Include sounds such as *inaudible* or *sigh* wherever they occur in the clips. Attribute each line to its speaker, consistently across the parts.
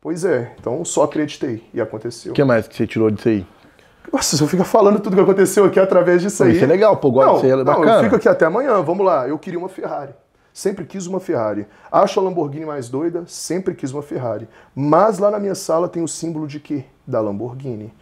Speaker 1: Pois é, então só acreditei e aconteceu. O que mais que você tirou disso aí? Nossa, você fica falando tudo que aconteceu aqui através disso aí. Isso é legal, pô, gosto disso aí, bacana. É não, eu fico aqui até amanhã, vamos lá. Eu queria uma Ferrari. Sempre quis uma Ferrari. Acho a Lamborghini mais doida, sempre quis uma Ferrari. Mas lá na minha sala tem o símbolo de quê? Da Lamborghini.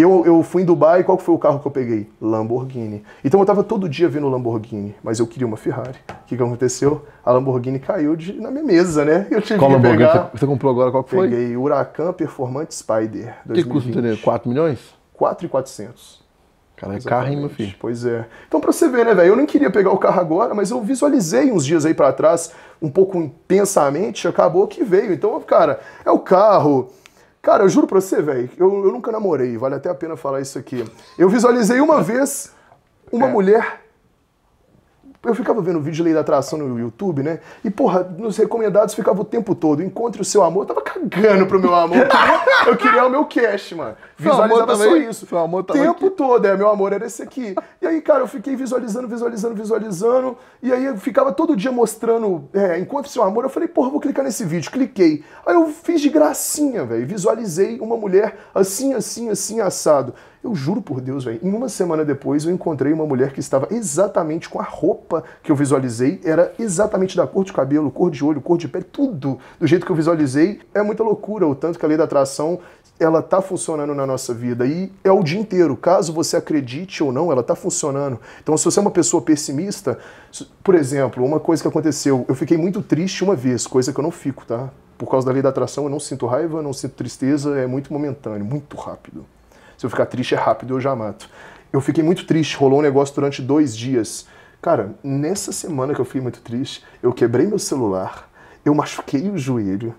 Speaker 1: Eu, eu fui em Dubai qual foi o carro que eu peguei? Lamborghini. Então eu estava todo dia vendo Lamborghini, mas eu queria uma Ferrari. O que, que aconteceu? A Lamborghini caiu de, na minha mesa, né? Eu tive qual que Lamborghini pegar. Você comprou agora qual foi? Peguei Huracan Performante Spider. 2020. Que custa entendeu? 4 milhões? 4,400. Cara, é carro, hein, meu filho? Pois é. Então, pra você ver, né, velho? Eu nem queria pegar o carro agora, mas eu visualizei uns dias aí para trás, um pouco intensamente, acabou que veio. Então, cara, é o carro, Cara, eu juro pra você, velho, eu, eu nunca namorei, vale até a pena falar isso aqui. Eu visualizei uma vez uma é. mulher eu ficava vendo vídeo de lei da atração no YouTube, né? E, porra, nos recomendados ficava o tempo todo. Encontre o seu amor. Eu tava cagando pro meu amor. eu queria o meu cash, mano. Visualizava só isso. O amor tempo aqui. todo, é. Meu amor era esse aqui. E aí, cara, eu fiquei visualizando, visualizando, visualizando. E aí eu ficava todo dia mostrando é, Encontre o seu amor. Eu falei, porra, vou clicar nesse vídeo. Cliquei. Aí eu fiz de gracinha, velho. Visualizei uma mulher assim, assim, assim, assado. Eu juro por Deus, velho. Em uma semana depois eu encontrei uma mulher que estava exatamente com a roupa que eu visualizei, era exatamente da cor de cabelo, cor de olho, cor de pele, tudo do jeito que eu visualizei. É muita loucura o tanto que a lei da atração ela tá funcionando na nossa vida e é o dia inteiro, caso você acredite ou não, ela tá funcionando. Então, se você é uma pessoa pessimista, por exemplo, uma coisa que aconteceu, eu fiquei muito triste uma vez, coisa que eu não fico, tá? Por causa da lei da atração, eu não sinto raiva, não sinto tristeza, é muito momentâneo, muito rápido. Se eu ficar triste é rápido, eu já mato. Eu fiquei muito triste, rolou um negócio durante dois dias. Cara, nessa semana que eu fiquei muito triste, eu quebrei meu celular, eu machuquei o joelho,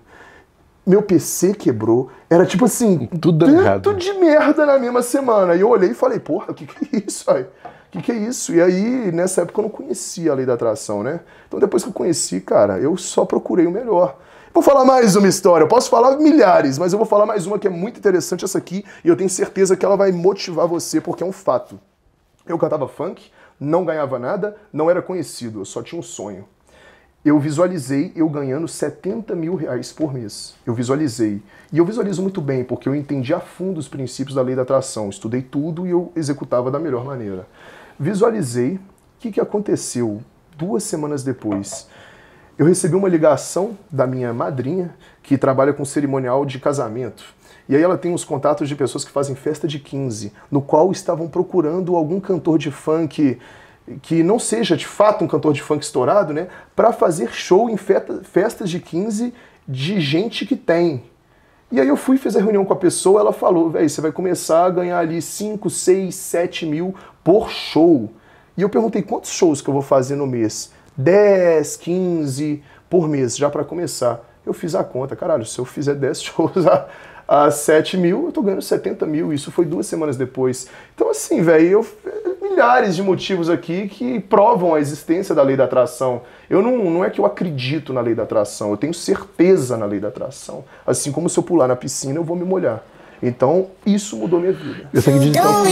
Speaker 1: meu PC quebrou. Era tipo assim, tudo tanto errado. de merda na mesma semana. E eu olhei e falei, porra, o que, que é isso aí? O que, que é isso? E aí, nessa época, eu não conhecia a lei da atração, né? Então, depois que eu conheci, cara, eu só procurei o melhor. Vou falar mais uma história, eu posso falar milhares, mas eu vou falar mais uma que é muito interessante essa aqui e eu tenho certeza que ela vai motivar você, porque é um fato. Eu cantava funk, não ganhava nada, não era conhecido, eu só tinha um sonho. Eu visualizei eu ganhando 70 mil reais por mês. Eu visualizei. E eu visualizo muito bem, porque eu entendi a fundo os princípios da lei da atração. Estudei tudo e eu executava da melhor maneira. Visualizei. O que, que aconteceu? Duas semanas depois, eu recebi uma ligação da minha madrinha, que trabalha com cerimonial de casamento. E aí ela tem uns contatos de pessoas que fazem festa de 15, no qual estavam procurando algum cantor de funk que não seja de fato um cantor de funk estourado, né, para fazer show em feta, festas de 15 de gente que tem. E aí eu fui, fiz a reunião com a pessoa, ela falou, velho, você vai começar a ganhar ali 5, 6, 7 mil por show. E eu perguntei, quantos shows que eu vou fazer no mês? 10, 15 por mês, já para começar. Eu fiz a conta, caralho, se eu fizer 10 *laughs* shows a, a 7 mil, eu tô ganhando 70 mil, isso foi duas semanas depois. Então assim, velho, eh, milhares de motivos aqui que provam a existência da lei da atração. Eu não, não é que eu acredito na lei da atração, eu tenho certeza na lei da atração. Assim como se eu pular na piscina, eu vou me molhar. Então, isso mudou minha vida. Eu tenho que digitar.